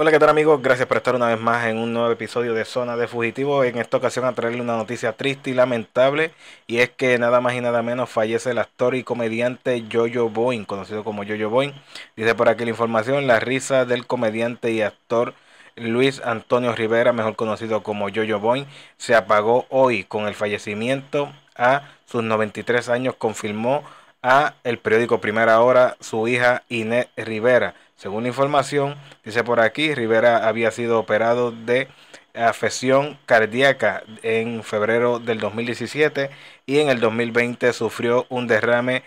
Hola, ¿qué tal amigos? Gracias por estar una vez más en un nuevo episodio de Zona de Fugitivo En esta ocasión a traerle una noticia triste y lamentable y es que nada más y nada menos fallece el actor y comediante Jojo Boyne, conocido como Jojo Boyne. Dice por aquí la información, la risa del comediante y actor Luis Antonio Rivera, mejor conocido como Jojo Boyne, se apagó hoy con el fallecimiento a sus 93 años, confirmó a el periódico Primera Hora su hija Inés Rivera. Según información, dice por aquí, Rivera había sido operado de afección cardíaca en febrero del 2017 y en el 2020 sufrió un derrame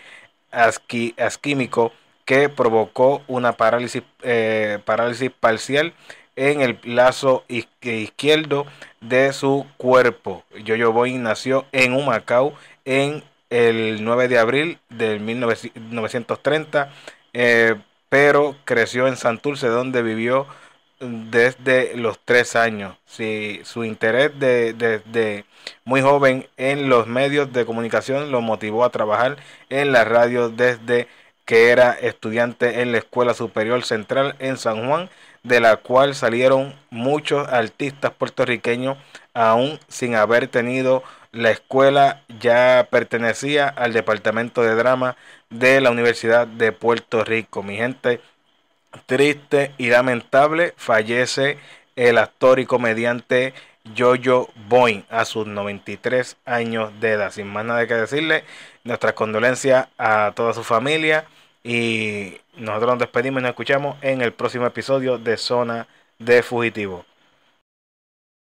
asquímico que provocó una parálisis, eh, parálisis parcial en el lazo izquierdo de su cuerpo. Yoyo Boy nació en Humacao en el 9 de abril de 1930, eh, pero creció en Santurce, donde vivió mm, desde los tres años. Si su interés desde muy joven en los medios de comunicación lo motivó a trabajar en la radio desde que era estudiante en la Escuela Superior Central en San Juan, de la cual salieron muchos artistas puertorriqueños, aún sin haber tenido la escuela, ya pertenecía al Departamento de Drama de la Universidad de Puerto Rico. Mi gente, triste y lamentable, fallece el actor y comediante Jojo Boyne a sus 93 años de edad. Sin más nada que decirle, nuestras condolencias a toda su familia y nosotros nos despedimos y nos escuchamos en el próximo episodio de Zona de Fugitivo.